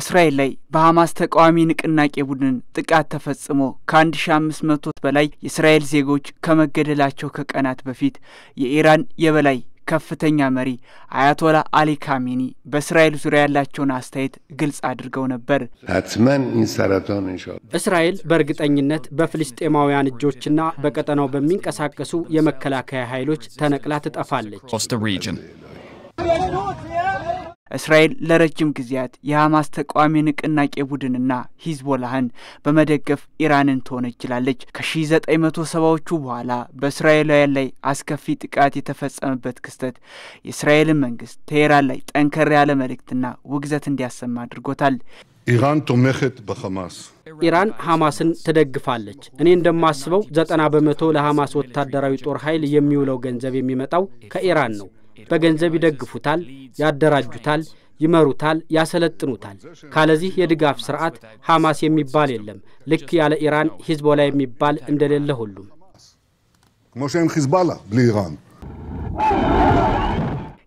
እስራኤል ላይ በሐማስ ተቃዋሚ ንቅናቄ ቡድን ጥቃት ተፈጽሞ ከ1500 በላይ የእስራኤል ዜጎች ከመገደላቸው ከቀናት በፊት የኢራን የበላይ ከፍተኛ መሪ አያቶላ አሊ ካሚኒ በእስራኤል ዙሪያ ያላቸውን አስተያየት ግልጽ አድርገው ነበር። እስራኤል በእርግጠኝነት በፍልስጤማውያን እጆችና በቀጠናው በሚንቀሳቀሱ የመከላከያ ኃይሎች ተነቅላ ትጠፋለች። እስራኤል ለረጅም ጊዜያት የሐማስ ተቃዋሚ ንቅናቄ ቡድንና ሂዝቦላህን በመደገፍ ኢራንን ትወነጅላለች። ከሺህ ዘጠኝ መቶ ሰባዎቹ በኋላ በእስራኤላውያን ላይ አስከፊ ጥቃት የተፈጸመበት ክስተት የእስራኤልን መንግስት ቴሄራን ላይ ጠንከር ያለ መልእክትና ውግዘት እንዲያሰማ አድርጎታል። ኢራን ቶመኸት በሐማስ ኢራን ሐማስን ትደግፋለች። እኔ እንደማስበው ዘጠና በመቶ ለሐማስ ወታደራዊ ጦር ኃይል የሚውለው ገንዘብ የሚመጣው ከኢራን ነው። በገንዘብ ይደግፉታል፣ ያደራጁታል፣ ይመሩታል፣ ያሰለጥኑታል። ካለዚህ የድጋፍ ስርዓት ሐማስ የሚባል የለም። ልክ ያለ ኢራን ሂዝቦላ የሚባል እንደሌለ ሁሉም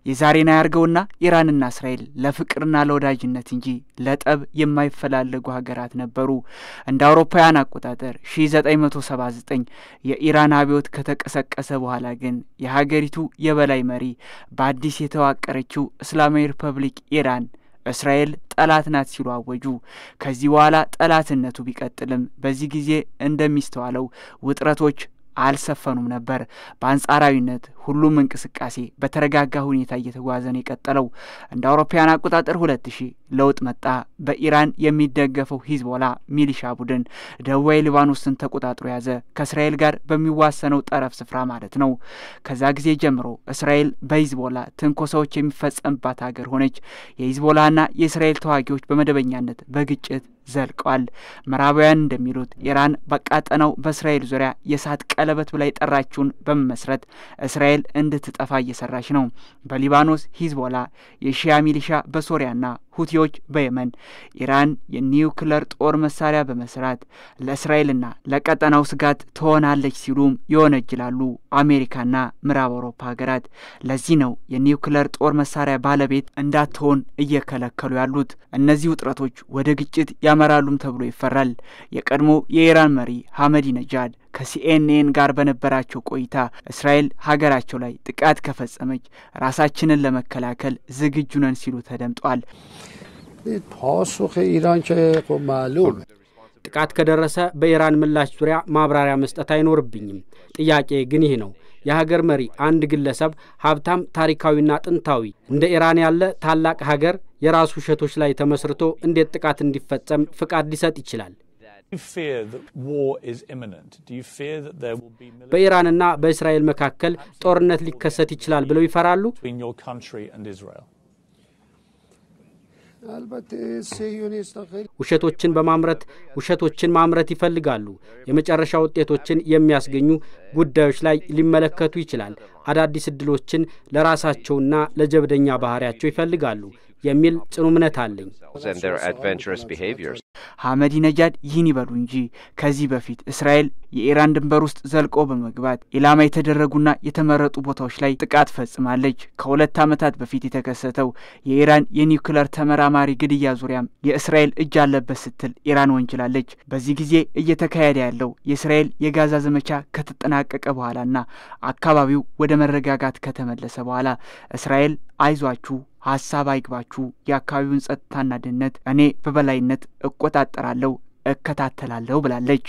የዛሬን አያርገውና ኢራንና እስራኤል ለፍቅርና ለወዳጅነት እንጂ ለጠብ የማይፈላለጉ ሀገራት ነበሩ። እንደ አውሮፓውያን አቆጣጠር 1979 የኢራን አብዮት ከተቀሰቀሰ በኋላ ግን የሀገሪቱ የበላይ መሪ በአዲስ የተዋቀረችው እስላማዊ ሪፐብሊክ ኢራን እስራኤል ጠላት ናት ሲሉ አወጁ። ከዚህ በኋላ ጠላትነቱ ቢቀጥልም በዚህ ጊዜ እንደሚስተዋለው ውጥረቶች አልሰፈኑም ነበር። በአንጻራዊነት ሁሉም እንቅስቃሴ በተረጋጋ ሁኔታ እየተጓዘ ነው የቀጠለው። እንደ አውሮፓውያን አቆጣጠር ሁለት ሺ ለውጥ መጣ። በኢራን የሚደገፈው ሂዝቦላ ሚሊሻ ቡድን ደቡባዊ ሊባኖስን ተቆጣጥሮ ያዘ፣ ከእስራኤል ጋር በሚዋሰነው ጠረፍ ስፍራ ማለት ነው። ከዛ ጊዜ ጀምሮ እስራኤል በሂዝቦላ ትንኮሳዎች የሚፈጸምባት ሀገር ሆነች። የሂዝቦላና የእስራኤል ተዋጊዎች በመደበኛነት በግጭት ዘልቀዋል። ምዕራባውያን እንደሚሉት ኢራን በቃጠናው በእስራኤል ዙሪያ የእሳት ቀለበት ብላ የጠራችውን በመመስረት እስራኤል እስራኤል እንድትጠፋ እየሰራች ነው። በሊባኖስ ሂዝቦላ፣ የሺያ ሚሊሻ በሶሪያና ሁቲዎች በየመን ኢራን የኒውክለር ጦር መሳሪያ በመስራት ለእስራኤልና ለቀጠናው ስጋት ትሆናለች ሲሉም ይወነጅላሉ አሜሪካና ምዕራብ አውሮፓ ሀገራት። ለዚህ ነው የኒውክለር ጦር መሳሪያ ባለቤት እንዳትሆን እየከለከሉ ያሉት። እነዚህ ውጥረቶች ወደ ግጭት ያመራሉም ተብሎ ይፈራል። የቀድሞ የኢራን መሪ ሐመዲ ነጃድ ከሲኤንኤን ጋር በነበራቸው ቆይታ እስራኤል ሀገራቸው ላይ ጥቃት ከፈጸመች ራሳችንን ለመከላከል ዝግጁ ነን ሲሉ ተደምጧል። ጥቃት ከደረሰ በኢራን ምላሽ ዙሪያ ማብራሪያ መስጠት አይኖርብኝም። ጥያቄ ግን ይህ ነው። የሀገር መሪ አንድ ግለሰብ ሀብታም፣ ታሪካዊና ጥንታዊ እንደ ኢራን ያለ ታላቅ ሀገር የራሱ ውሸቶች ላይ ተመስርቶ እንዴት ጥቃት እንዲፈጸም ፍቃድ ሊሰጥ ይችላል? በኢራንና በእስራኤል መካከል ጦርነት ሊከሰት ይችላል ብለው ይፈራሉ? ውሸቶችን በማምረት ውሸቶችን ማምረት ይፈልጋሉ። የመጨረሻ ውጤቶችን የሚያስገኙ ጉዳዮች ላይ ሊመለከቱ ይችላል። አዳዲስ እድሎችን ለራሳቸውና ለጀብደኛ ባህሪያቸው ይፈልጋሉ። የሚል ጽኑ እምነት አለኝ። ሐመዲ ነጃድ ይህን ይበሉ እንጂ ከዚህ በፊት እስራኤል የኢራን ድንበር ውስጥ ዘልቆ በመግባት ኢላማ የተደረጉና የተመረጡ ቦታዎች ላይ ጥቃት ፈጽማለች። ከሁለት ዓመታት በፊት የተከሰተው የኢራን የኒውክለር ተመራማሪ ግድያ ዙሪያም የእስራኤል እጅ አለበት ስትል ኢራን ወንጅላለች። በዚህ ጊዜ እየተካሄደ ያለው የእስራኤል የጋዛ ዘመቻ ከተጠናቀቀ በኋላና አካባቢው ወደ መረጋጋት ከተመለሰ በኋላ እስራኤል አይዟችሁ ሀሳብ አይግባችሁ። የአካባቢውን ጸጥታና ደህንነት እኔ በበላይነት እቆጣጠራለሁ፣ እከታተላለሁ ብላለች።